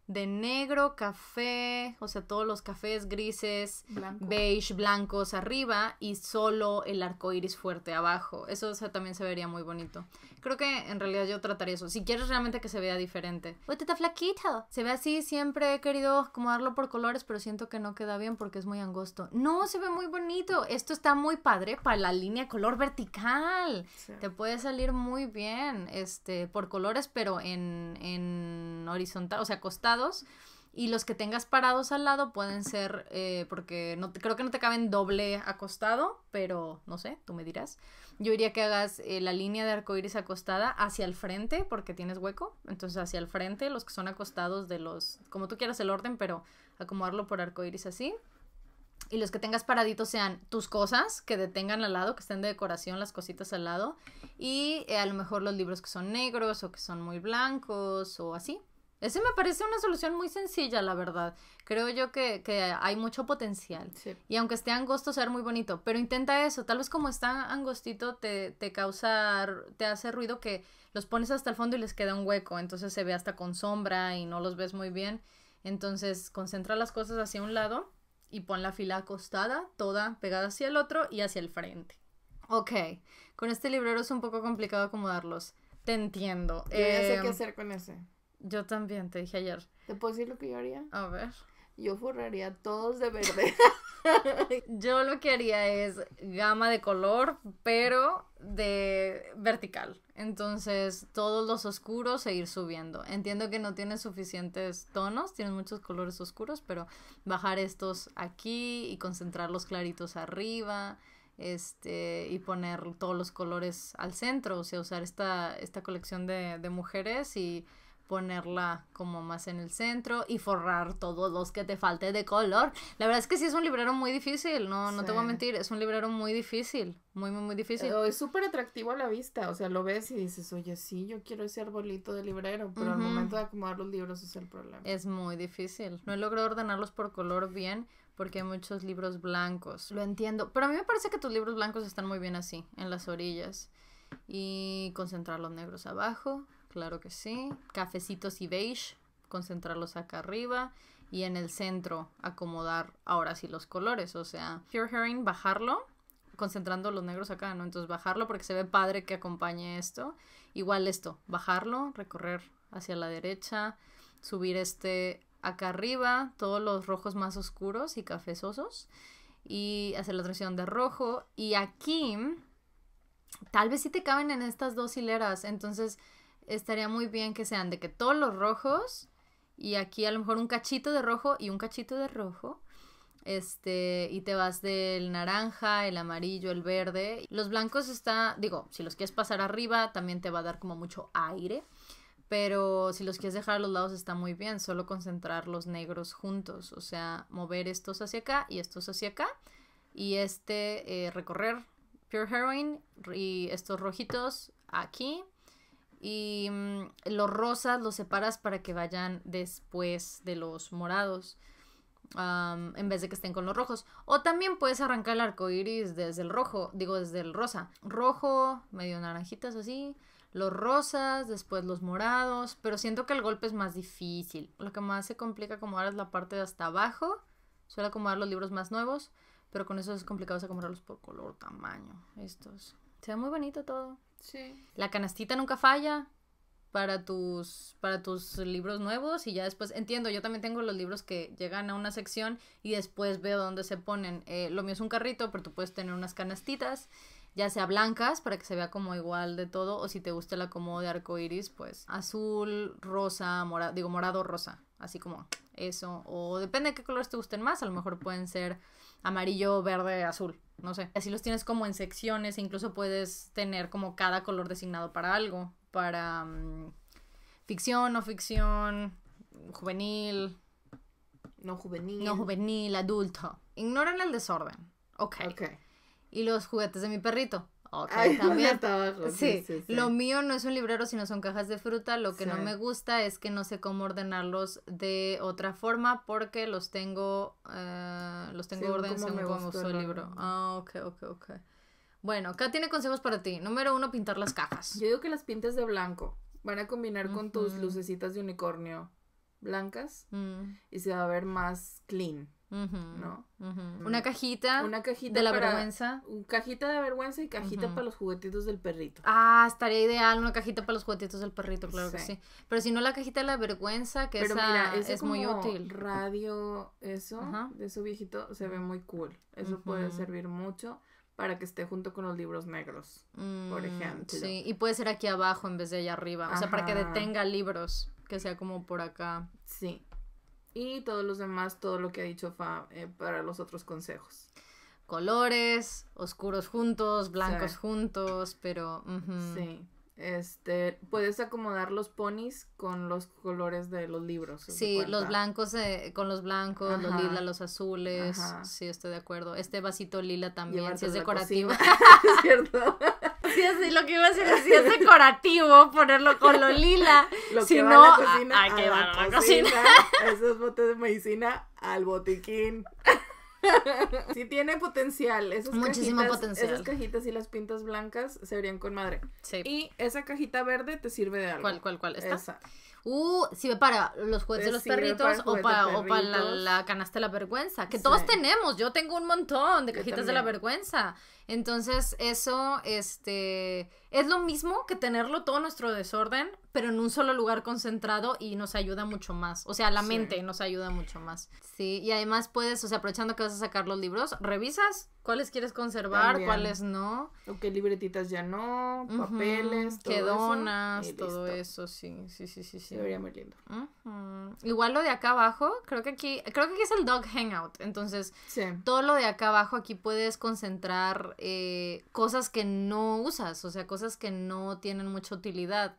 de negro, café, o sea, todos los cafés grises, beige, blancos arriba y solo el arco iris fuerte abajo. Eso o sea, también se vería muy bonito. Creo que en realidad yo trataría eso. Si quieres realmente que se vea diferente. ¡Uy, está flaquito! Se ve así, siempre he querido acomodarlo por colores, pero siento que no queda bien porque es muy angosto. No, se ve muy bonito. Esto está muy padre para la línea color vertical. Te puede salir muy bien este, por colores, pero en, en horizontal, o sea, costado y los que tengas parados al lado pueden ser, eh, porque no creo que no te caben doble acostado, pero no sé, tú me dirás. Yo diría que hagas eh, la línea de arcoíris acostada hacia el frente, porque tienes hueco, entonces hacia el frente, los que son acostados de los, como tú quieras el orden, pero acomodarlo por arcoíris así. Y los que tengas paraditos sean tus cosas, que detengan al lado, que estén de decoración las cositas al lado. Y eh, a lo mejor los libros que son negros o que son muy blancos o así. Ese me parece una solución muy sencilla, la verdad. Creo yo que, hay mucho potencial. Y aunque esté angosto, ser muy bonito. Pero intenta eso. Tal vez como está angostito, te, te causa, te hace ruido que los pones hasta el fondo y les queda un hueco. Entonces se ve hasta con sombra y no los ves muy bien. Entonces concentra las cosas hacia un lado y pon la fila acostada, toda pegada hacia el otro y hacia el frente. Ok, con este librero es un poco complicado acomodarlos. Te entiendo. Yo ya sé qué em, hacer con ese. Yo también, te dije ayer. ¿Te puedo decir lo que yo haría? A ver. Yo forraría todos de verde. <laughs> <laughs> yo lo que haría es gama de color, pero de vertical. Entonces, todos los oscuros e ir subiendo. Entiendo que no tienes suficientes tonos, tienes muchos colores oscuros, pero bajar estos aquí y concentrar los claritos arriba. Este, y poner todos los colores al centro, o sea, usar esta, esta colección de, de mujeres y, ponerla como más en el centro y forrar todos los que te falte de color. La verdad es que sí es un librero muy difícil, no, no te voy a mentir, es un librero muy difícil, muy, muy, muy difícil. Pero es súper atractivo a la vista, o sea, lo ves y dices, oye, sí, yo quiero ese arbolito de librero, pero al momento de acomodar los libros es el problema. Es muy difícil, no he logrado ordenarlos por color bien, porque hay muchos libros blancos. Lo entiendo, pero a mí me parece que tus libros blancos están muy bien así, en las orillas. Y concentrar los negros abajo, claro que sí. Cafecitos y beige, concentrarlos acá arriba. Y en el centro acomodar ahora sí los colores. O sea, Pure Herring bajarlo, concentrando los negros acá, ¿no? Entonces bajarlo porque se ve padre que acompañe esto. Igual esto, bajarlo, recorrer hacia la derecha, subir este acá arriba, todos los rojos más oscuros y cafezosos y hacer la transición de rojo. Y aquí tal vez si te caben en estas dos hileras, entonces estaría muy bien que sean de que todos los rojos y aquí a lo mejor un cachito de rojo y un cachito de rojo. Este, y te vas del naranja, el amarillo, el verde. Los blancos está, digo, si los quieres pasar arriba también te va a dar como mucho aire, pero si los quieres dejar a los lados está muy bien, solo concentrar los negros juntos, o sea, mover estos hacia acá y estos hacia acá y este eh, recorrer Pure Heroin y estos rojitos aquí. Y mm, los rosas los separas para que vayan después de los morados. en vez de que estén con los rojos. O también puedes arrancar el arco iris desde el rojo, digo desde el rosa. Rojo, medio naranjitas así, los rosas, después los morados. Pero siento que el golpe es más difícil. Lo que más se complica acomodar es la parte de hasta abajo. suele acomodar los libros más nuevos. Pero con eso es complicado comprarlos por color, tamaño, estos. Se ve muy bonito todo. Sí. La canastita nunca falla para tus, para tus libros nuevos y ya después, entiendo, yo también tengo los libros que llegan a una sección y después veo dónde se ponen. Eh, lo mío es un carrito, pero tú puedes tener unas canastitas ya sea blancas para que se vea como igual de todo o si te gusta la acomodo de arco iris pues azul rosa morado digo morado rosa así como eso o depende de qué colores te gusten más a lo mejor pueden ser amarillo, verde, azul, no sé. Así los tienes como en secciones e incluso puedes tener como cada color designado para algo, para mm, ficción, no ficción, juvenil. No juvenil. No juvenil, adulto. Ignoran el desorden. Ok. Y los juguetes de mi perrito otra <laughs> también. Sí, lo mío no es un librero, sino son cajas de fruta. Lo que no me gusta es que no sé cómo ordenarlos de otra forma porque los tengo, eh, los tengo orden según libro. Ah, ok, ok, ok. Bueno, acá tiene consejos para ti. Número uno, pintar las cajas. Yo digo que las pintes de blanco. Van a combinar con tus lucecitas de unicornio blancas mm. y se va a ver más clean. ¿no? Mm. Una cajita. Una cajita. De la vergüenza. Un cajita de vergüenza y cajita para los juguetitos del perrito. Ah, estaría ideal una cajita para los juguetitos del perrito, claro que sí. Pero si no la cajita de la vergüenza, que es muy útil. Radio, eso, de su viejito, se ve muy cool. Eso puede servir mucho para que esté junto con los libros negros, por mm, ejemplo. Sí, y puede ser aquí abajo en vez de allá arriba. O sea, para que detenga libros, que sea como por acá. Sí. Y todos los demás, todo lo que ha dicho Fa eh, para los otros consejos. Colores, oscuros juntos, blancos juntos, pero... Sí. Este, puedes acomodar los ponis con los colores de los libros. Sí, los blancos eh, con los blancos, los lila, los azules. Sí, estoy de acuerdo. Este vasito lila también, si es decorativo. <laughs> es cierto así lo que iba a hacer es decorativo, ponerlo con lo lila. Lo no, ah, <laughs> Esos botes de medicina al botiquín. <laughs> si tiene potencial. Esas cajitas, potencial. Esas cajitas y las pintas blancas se verían con madre. Y esa cajita verde te sirve de algo. ¿Cuál, cuál, cuál? ¿Esta? Uh, sirve para los juguetes de los perritos o, para, la, canasta de la vergüenza, que todos tenemos. Yo tengo un montón de cajitas de la vergüenza. Entonces, eso este, es lo mismo que tenerlo todo nuestro desorden, pero en un solo lugar concentrado y nos ayuda mucho más. O sea, la mente nos ayuda mucho más. Sí, y además puedes, o sea, aprovechando que vas a sacar los libros, revisas cuáles quieres conservar, cuáles no. O qué libretitas ya no, papeles, todo donas, eso, todo eso, sí, sí, sí, sí. sí. muy lindo. Igual lo de acá abajo, creo que aquí, creo que es el dog hangout. Entonces, todo lo de acá abajo aquí puedes concentrar eh, cosas que no usas, o sea, cosas que no tienen mucha utilidad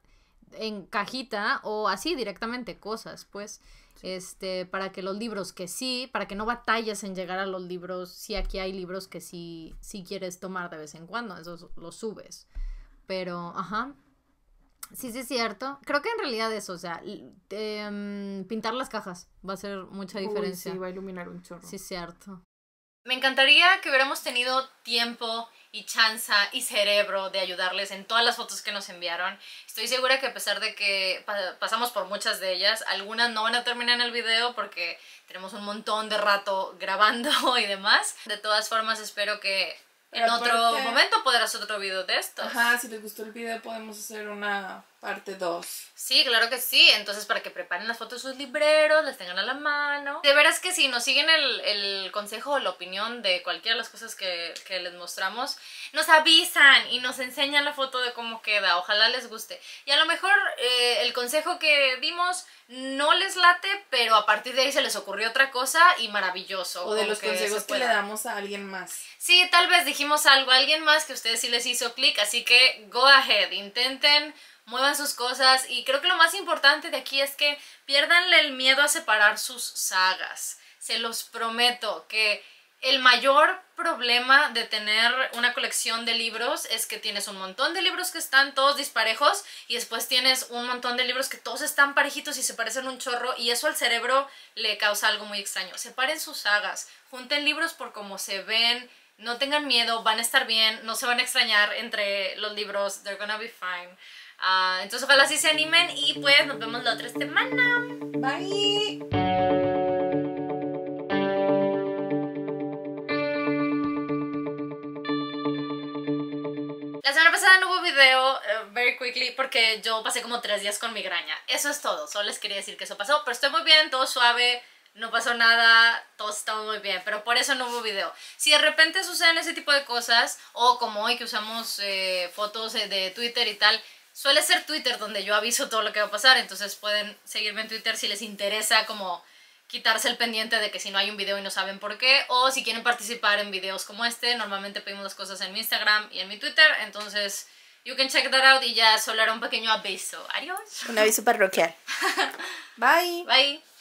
en cajita o así directamente cosas, pues, este, para que los libros que sí, para que no batalles en llegar a los libros, si aquí hay libros que sí, Si quieres tomar de vez en cuando, Eso los subes, pero, ajá. Sí, sí, es cierto. Creo que en realidad eso, o sea, em, pintar las cajas va a hacer mucha diferencia. sí, va a iluminar un chorro. Sí, es cierto. Me encantaría que hubiéramos tenido tiempo y chanza y cerebro de ayudarles en todas las fotos que nos enviaron. Estoy segura que a pesar de que pasamos por muchas de ellas, algunas no van a terminar en el video porque tenemos un montón de rato grabando <laughs> y demás. De todas formas, espero que en otro momento podrás otro video de estos. Ajá, si les gustó el video podemos hacer una parte 2. Sí, claro que sí. Entonces, para que preparen las fotos de sus libreros, las tengan a la mano. De veras que si nos siguen el, consejo o la opinión de cualquiera de las cosas que, les mostramos, nos avisan y nos enseñan la foto de cómo queda. Ojalá les guste. Y a lo mejor eh, el consejo que dimos no les late, pero a partir de ahí se les ocurrió otra cosa y maravilloso. O de los consejos que le damos a alguien más. Sí, tal vez dijimos algo a alguien más que a ustedes sí les hizo clic, así que go ahead, intenten muevan sus cosas y creo que lo más importante de aquí es que pierdanle el miedo a separar sus sagas. Se los prometo que el mayor problema de tener una colección de libros es que tienes un montón de libros que están todos disparejos y después tienes un montón de libros que todos están parejitos y se parecen un chorro y eso al cerebro le causa algo muy extraño. Separen sus sagas, junten libros por cómo se ven, no tengan miedo, van a estar bien, no se van a extrañar entre los libros, they're gonna be fine. Ah, entonces ojalá así se animen y pues nos vemos la otra semana. Bye. La semana pasada no hubo video eh, very quickly porque yo pasé como tres días con migraña. Eso es todo, solo les quería decir que eso pasó, pero estoy muy bien, todo suave, no pasó nada, todo está muy bien, pero por eso no hubo video. Si de repente suceden ese tipo de cosas, o como hoy que usamos eh, fotos eh, de Twitter y tal, Suele ser Twitter donde yo aviso todo lo que va a pasar, entonces pueden seguirme en Twitter si les interesa como quitarse el pendiente de que si no hay un video y no saben por qué, o si quieren participar en videos como este, normalmente pedimos las cosas en mi Instagram y en mi Twitter, entonces you can check that out y ya solo era un pequeño aviso. Adiós. Un aviso parroquial. <laughs> Bye. Bye.